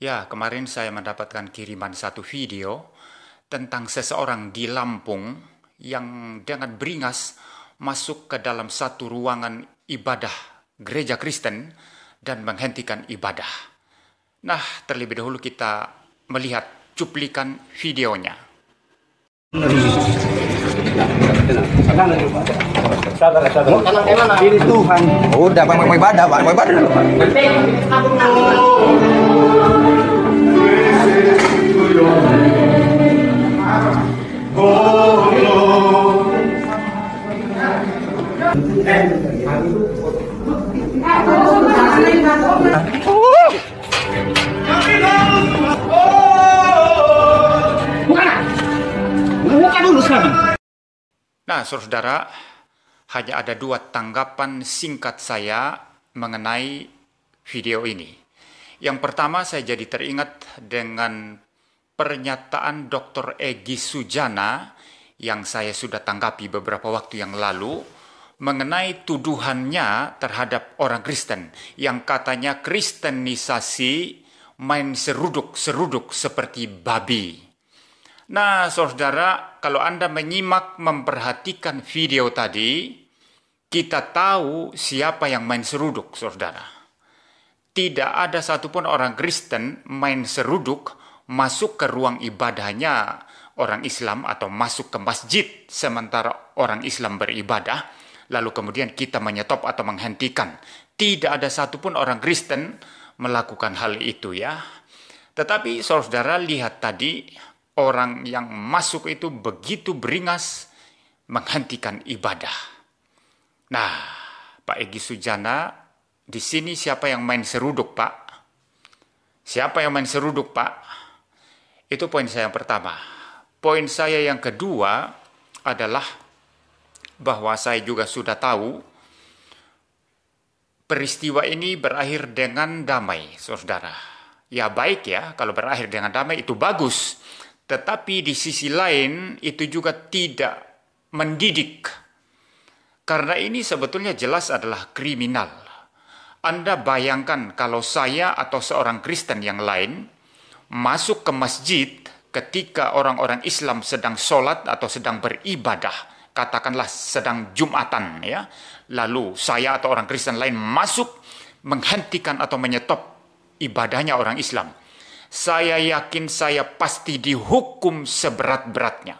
Ya, kemarin saya mendapatkan kiriman satu video tentang seseorang di Lampung yang dengan beringas masuk ke dalam satu ruangan ibadah gereja Kristen dan menghentikan ibadah. Nah, terlebih dahulu kita melihat cuplikan videonya. Udah, Pak, mau ibadah, Pak, mau ibadah Nah, saudara hanya ada dua tanggapan singkat saya mengenai video ini. Yang pertama saya jadi teringat dengan pernyataan Dr. Egi Sujana yang saya sudah tanggapi beberapa waktu yang lalu mengenai tuduhannya terhadap orang Kristen yang katanya kristenisasi main seruduk-seruduk seperti babi. Nah, saudara, kalau Anda menyimak memperhatikan video tadi, kita tahu siapa yang main seruduk, saudara. Tidak ada satupun orang Kristen main seruduk masuk ke ruang ibadahnya orang Islam atau masuk ke masjid sementara orang Islam beribadah, lalu kemudian kita menyetop atau menghentikan. Tidak ada satupun orang Kristen melakukan hal itu ya. Tetapi saudara lihat tadi orang yang masuk itu begitu beringas menghentikan ibadah. Nah, Pak Egi Sujana, di sini siapa yang main seruduk, Pak? Siapa yang main seruduk, Pak? Itu poin saya yang pertama. Poin saya yang kedua adalah bahwa saya juga sudah tahu peristiwa ini berakhir dengan damai, saudara. Ya baik ya, kalau berakhir dengan damai itu bagus. Tetapi di sisi lain itu juga tidak mendidik. Karena ini sebetulnya jelas adalah kriminal. Anda bayangkan kalau saya atau seorang Kristen yang lain masuk ke masjid ketika orang-orang Islam sedang sholat atau sedang beribadah, katakanlah sedang Jumatan ya, lalu saya atau orang Kristen lain masuk menghentikan atau menyetop ibadahnya orang Islam saya yakin saya pasti dihukum seberat-beratnya.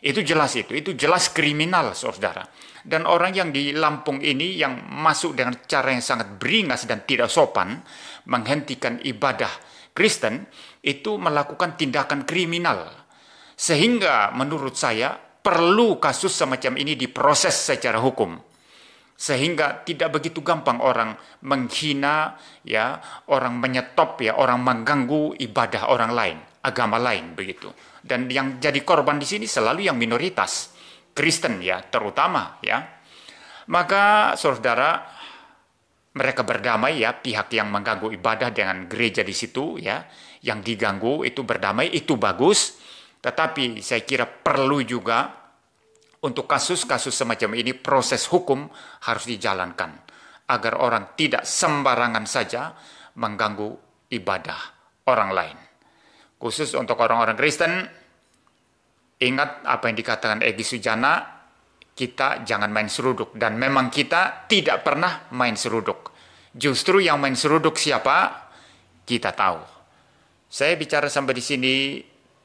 Itu jelas itu, itu jelas kriminal saudara. Dan orang yang di Lampung ini yang masuk dengan cara yang sangat beringas dan tidak sopan, menghentikan ibadah Kristen, itu melakukan tindakan kriminal. Sehingga menurut saya perlu kasus semacam ini diproses secara hukum sehingga tidak begitu gampang orang menghina ya orang menyetop ya orang mengganggu ibadah orang lain agama lain begitu dan yang jadi korban di sini selalu yang minoritas Kristen ya terutama ya maka saudara mereka berdamai ya pihak yang mengganggu ibadah dengan gereja di situ ya yang diganggu itu berdamai itu bagus tetapi saya kira perlu juga untuk kasus-kasus semacam ini proses hukum harus dijalankan agar orang tidak sembarangan saja mengganggu ibadah orang lain. Khusus untuk orang-orang Kristen, ingat apa yang dikatakan Egi Sujana, kita jangan main seruduk dan memang kita tidak pernah main seruduk. Justru yang main seruduk siapa? Kita tahu. Saya bicara sampai di sini,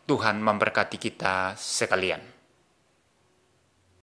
Tuhan memberkati kita sekalian.